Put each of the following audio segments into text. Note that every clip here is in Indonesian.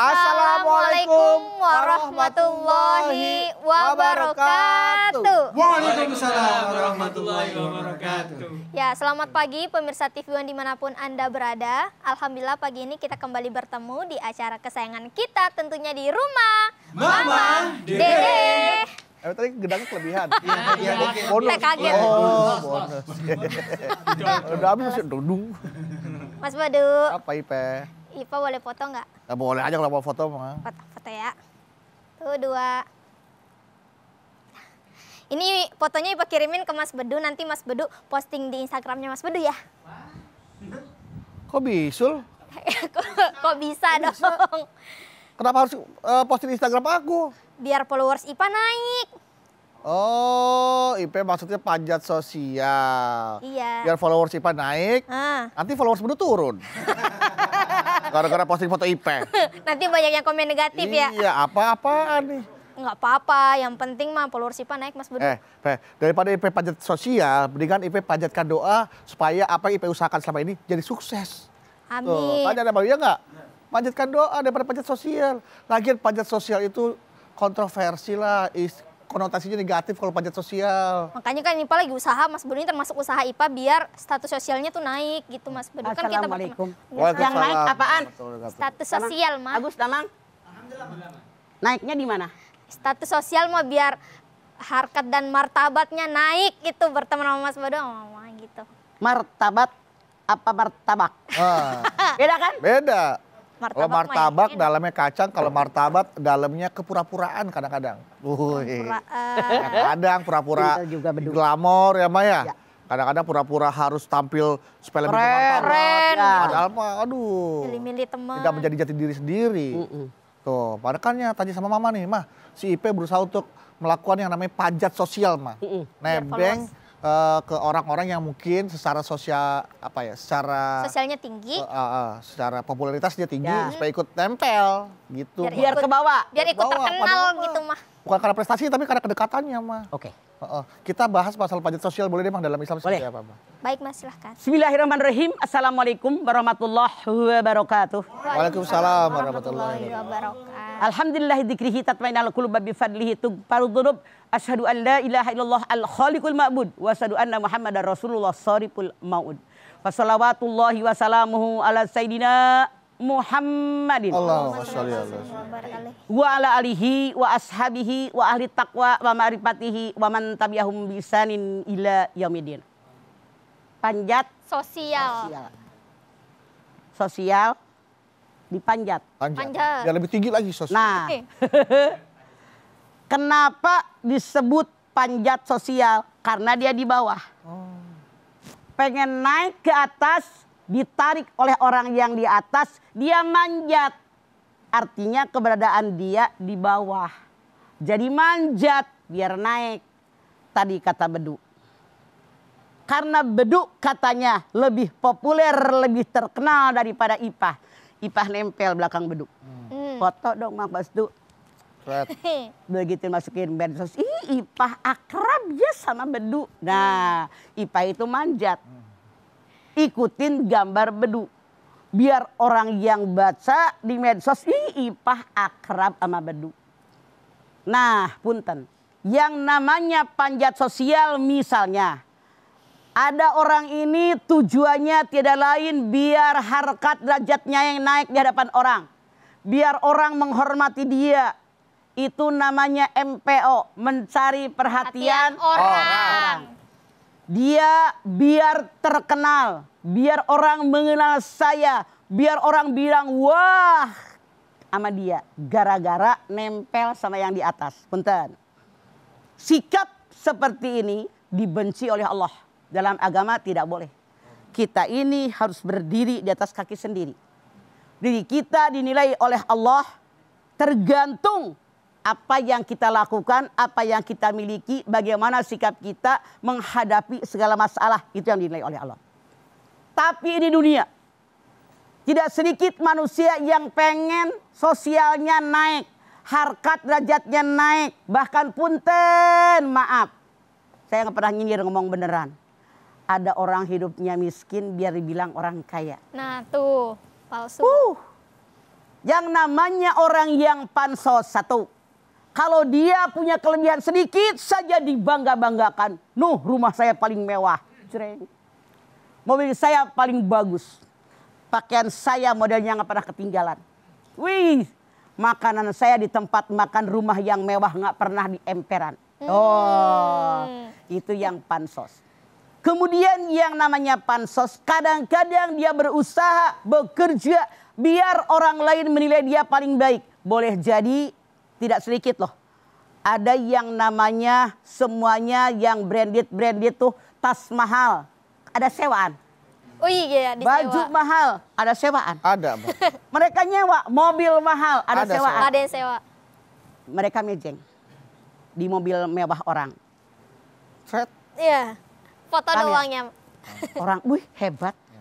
Assalamualaikum warahmatullahi wabarakatuh. Waalaikumsalam warahmatullahi wabarakatuh. Ya, selamat pagi pemirsa TV One dimanapun Anda berada. Alhamdulillah pagi ini kita kembali bertemu di acara kesayangan kita tentunya di rumah. Mama, Dede. Emang eh, tadi gedangnya kelebihan. Iya, iya, iya. Bonus. kaget. Oh, bonus. Udah habis, dudung. Mas Badu. Apa, Ipe? Ipa boleh foto nggak? Ya, boleh aja kalau mau foto mah. Foto, foto ya. Tuh dua. Ini fotonya Ipa kirimin ke Mas Bedu, nanti Mas Bedu posting di Instagramnya Mas Bedu ya. Kok bisul? kok, bisa kok dong? Bisa. Kenapa harus uh, posting Instagram aku? Biar followers Ipa naik. Oh, IP maksudnya panjat sosial. Iya. Biar followers IPA naik, ah. nanti followers Bedu turun. Gara-gara posting foto IP. Nanti banyak yang komen negatif ya. Iya, apa-apaan nih. Enggak apa-apa, yang penting mah followersipan naik Mas Budi. Eh, Pe, daripada IP pajak sosial, mendingan IP pajetkan doa supaya apa yang IP usahakan selama ini jadi sukses. Amin. Tuh, tanya ada ya enggak? Panjatkan doa daripada pajak sosial. Lagian pajak sosial itu kontroversi lah, konotasinya negatif kalau pajak sosial. Makanya kan IPA lagi usaha, Mas Budi termasuk usaha IPA biar status sosialnya tuh naik gitu Mas Budi. Kan kita Yang naik apaan? Status sosial, Mas. Agus Damang. Naiknya di mana? Status sosial mau biar harkat dan martabatnya naik gitu berteman sama Mas Budi Oh, gitu. Martabat apa martabak? Ah. Beda kan? Beda martabak, kalau martabak dalamnya kacang, kalau martabak dalamnya kepura-puraan kadang-kadang. Kadang pura-pura glamor ya Maya. Ya. Kadang-kadang pura-pura harus tampil supaya lebih martabak. Ya. mah aduh. Milih-milih Tidak menjadi jati diri sendiri. Uh -uh. Tuh, padahal kan ya tadi sama mama nih, mah si IP berusaha untuk melakukan yang namanya pajak sosial mah. Uh iya, Nebeng uh, ke orang-orang yang mungkin secara sosial apa ya secara sosialnya tinggi uh, uh, uh, secara popularitasnya tinggi ya. supaya ikut tempel gitu biar, biar ke bawah biar ikut terkenal gitu mah bukan karena prestasi tapi karena kedekatannya mah oke okay. Kita bahas pasal pajak sosial boleh deh Bang dalam Islam boleh. seperti apa Bang? Baik Mas silahkan. Bismillahirrahmanirrahim. Assalamualaikum warahmatullahi wabarakatuh. Waalaikumsalam warahmatullahi wabarakatuh. Alhamdulillah dzikrihi tatmainal qulub bi fadlihi tughfaru dzunub. Asyhadu an la ilaha illallah al khaliqul ma'bud Wasadu anna muhammadar rasulullah sariful maud. Wassalawatullahi wasalamuhu ala sayyidina Muhammadin. Allah Wa ala alihi wa ashabihi wa ahli taqwa wa ma'rifatihi wa man tabi'ahum bisanin ila yaumiddin. Panjat sosial. Sosial. sosial dipanjat. Panjat. Panjat. Ya lebih tinggi lagi sosial. Nah. Okay. kenapa disebut panjat sosial? Karena dia di bawah. Oh. Pengen naik ke atas ditarik oleh orang yang di atas, dia manjat. Artinya keberadaan dia di bawah. Jadi manjat biar naik. Tadi kata bedu. Karena bedu katanya lebih populer, lebih terkenal daripada ipah. Ipah nempel belakang bedu. Hmm. Foto dong Mak Basdu. Begitu masukin medsos, ih Ipah akrab ya sama bedu. Nah, Ipah itu manjat. Hmm ikutin gambar bedu. Biar orang yang baca di medsos, ipah akrab sama bedu. Nah punten, yang namanya panjat sosial misalnya. Ada orang ini tujuannya tidak lain biar harkat derajatnya yang naik di hadapan orang. Biar orang menghormati dia. Itu namanya MPO, mencari perhatian, perhatian orang. orang. Dia biar terkenal, biar orang mengenal saya, biar orang bilang wah sama dia gara-gara nempel sama yang di atas. Punten. Sikap seperti ini dibenci oleh Allah. Dalam agama tidak boleh. Kita ini harus berdiri di atas kaki sendiri. Diri kita dinilai oleh Allah tergantung apa yang kita lakukan, apa yang kita miliki, bagaimana sikap kita menghadapi segala masalah itu yang dinilai oleh Allah. Tapi di dunia tidak sedikit manusia yang pengen sosialnya naik, harkat derajatnya naik, bahkan punten maaf. Saya nggak pernah nyinyir ngomong beneran. Ada orang hidupnya miskin biar dibilang orang kaya. Nah tuh palsu. Uh, yang namanya orang yang pansos satu kalau dia punya kelebihan sedikit saja dibangga-banggakan. Nuh rumah saya paling mewah. Jreng. Mobil saya paling bagus. Pakaian saya modelnya nggak pernah ketinggalan. Wih, makanan saya di tempat makan rumah yang mewah nggak pernah di emperan. Hmm. Oh, hmm. itu yang pansos. Kemudian yang namanya pansos, kadang-kadang dia berusaha, bekerja, biar orang lain menilai dia paling baik. Boleh jadi tidak sedikit loh. Ada yang namanya semuanya yang branded-branded tuh tas mahal. Ada sewaan. Oh iya, iya disewa. Baju mahal, ada sewaan. Ada, Mereka nyewa, mobil mahal, ada, ada sewaan. Ada yang sewa. Mereka mejeng di mobil mewah orang. Fred? Iya, foto Kami. Ya? doangnya. Orang, wih hebat. Ya.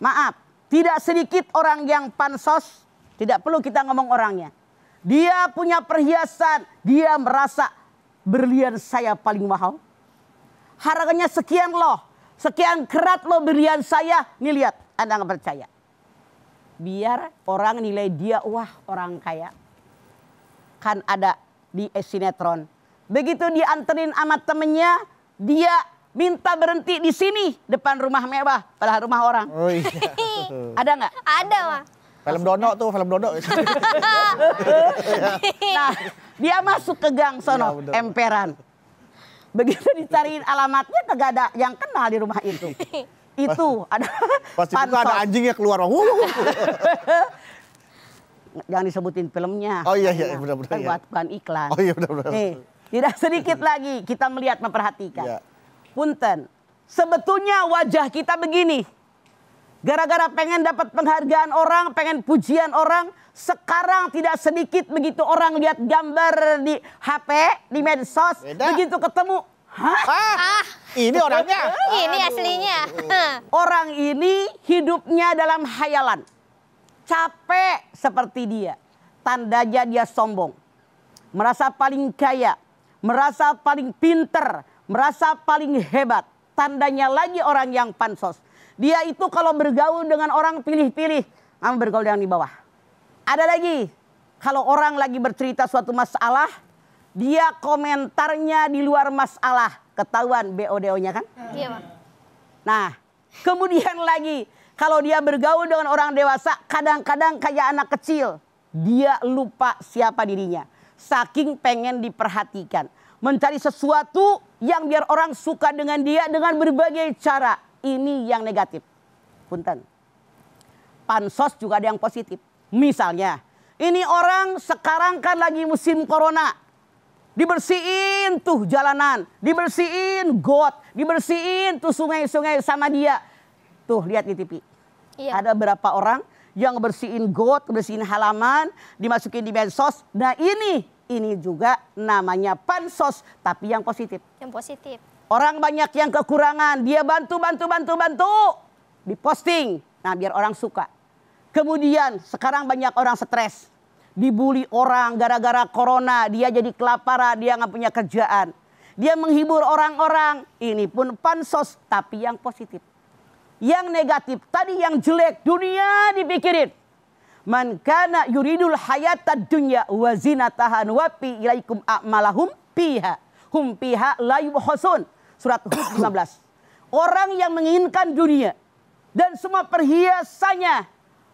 Maaf, tidak sedikit orang yang pansos tidak perlu kita ngomong orangnya. Dia punya perhiasan, dia merasa berlian saya paling mahal. Harganya sekian loh, sekian kerat loh berlian saya. Nih lihat, Anda nggak percaya. Biar orang nilai dia, wah orang kaya. Kan ada di eh, sinetron. Begitu dianterin sama temennya, dia minta berhenti di sini depan rumah mewah, padahal rumah orang. Oh iya. ada nggak? Ada, lah. Film Dono tuh, film Dono. nah, dia masuk ke gang sono, ya, emperan. Begitu dicariin alamatnya, kagak ada yang kenal di rumah itu. itu ada Pasti pansos. ada anjingnya keluar. Jangan disebutin filmnya. Oh iya, iya, benar-benar. Iya, kan iya. buat, bukan iklan. Oh iya, benar-benar. Eh, tidak sedikit lagi kita melihat, memperhatikan. Ya. Punten, sebetulnya wajah kita begini Gara-gara pengen dapat penghargaan orang, pengen pujian orang, sekarang tidak sedikit begitu orang lihat gambar di HP, di medsos, Beda. begitu ketemu, hah? Ah, ah. ini orangnya. Ini aslinya. Orang ini hidupnya dalam hayalan. Capek seperti dia. Tandanya dia sombong. Merasa paling kaya, merasa paling pinter, merasa paling hebat. Tandanya lagi orang yang pansos dia itu kalau bergaul dengan orang pilih-pilih. Kamu bergaul dengan di bawah. Ada lagi. Kalau orang lagi bercerita suatu masalah. Dia komentarnya di luar masalah. Ketahuan BODO-nya kan? Iya Pak. Nah kemudian lagi. Kalau dia bergaul dengan orang dewasa. Kadang-kadang kayak anak kecil. Dia lupa siapa dirinya. Saking pengen diperhatikan. Mencari sesuatu yang biar orang suka dengan dia dengan berbagai cara ini yang negatif. Punten. Pansos juga ada yang positif. Misalnya, ini orang sekarang kan lagi musim corona. Dibersihin tuh jalanan, dibersihin got, dibersihin tuh sungai-sungai sama dia. Tuh lihat di TV. Iya. Ada berapa orang yang bersihin got, bersihin halaman, dimasukin di medsos. Nah ini, ini juga namanya pansos tapi yang positif. Yang positif. Orang banyak yang kekurangan, dia bantu, bantu, bantu, bantu. Diposting, nah biar orang suka. Kemudian sekarang banyak orang stres. Dibully orang gara-gara corona, dia jadi kelaparan, dia nggak punya kerjaan. Dia menghibur orang-orang, ini pun pansos tapi yang positif. Yang negatif, tadi yang jelek, dunia dipikirin. Man kana yuridul hayata dunya wa zinatahan wa ilaikum a'malahum piha. Hum piha layu khusun surat 15. Orang yang menginginkan dunia dan semua perhiasannya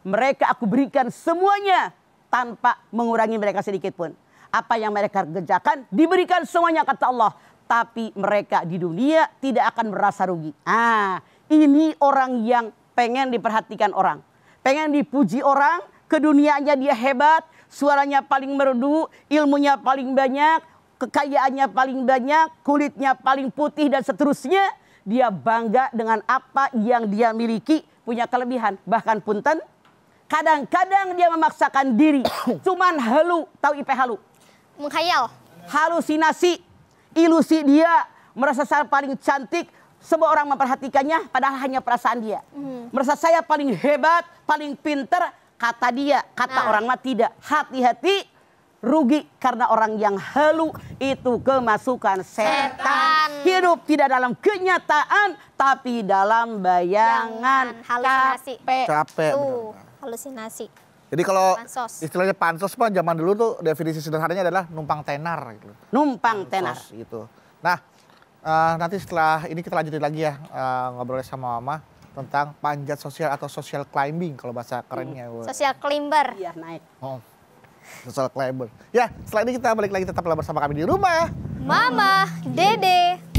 mereka aku berikan semuanya tanpa mengurangi mereka sedikit pun. Apa yang mereka kerjakan diberikan semuanya kata Allah, tapi mereka di dunia tidak akan merasa rugi. Ah, ini orang yang pengen diperhatikan orang, pengen dipuji orang, keduniaannya dia hebat, suaranya paling merdu, ilmunya paling banyak, kekayaannya paling banyak, kulitnya paling putih dan seterusnya, dia bangga dengan apa yang dia miliki, punya kelebihan. Bahkan punten, kadang-kadang dia memaksakan diri, cuman halu, tahu IP halu. Menghayal. Halusinasi, ilusi dia, merasa saya paling cantik, semua orang memperhatikannya padahal hanya perasaan dia. Hmm. Merasa saya paling hebat, paling pinter, kata dia, kata nah. orang mah tidak. Hati-hati rugi karena orang yang halu itu kemasukan setan. setan. Hidup tidak dalam kenyataan tapi dalam bayangan. halusinasi. Capek. Capek. uh, halusinasi. Jadi kalau pansos. istilahnya pansos pak zaman dulu tuh definisi sederhananya adalah numpang tenar gitu. Numpang tenar gitu. Nah, uh, nanti setelah ini kita lanjutin lagi ya uh, ngobrolnya sama mama tentang panjat sosial atau social climbing kalau bahasa kerennya. Hmm. Social climber. Iya, naik. Oh. Social climber. Ya, setelah ini kita balik lagi tetaplah bersama kami di rumah. Mama, Dede,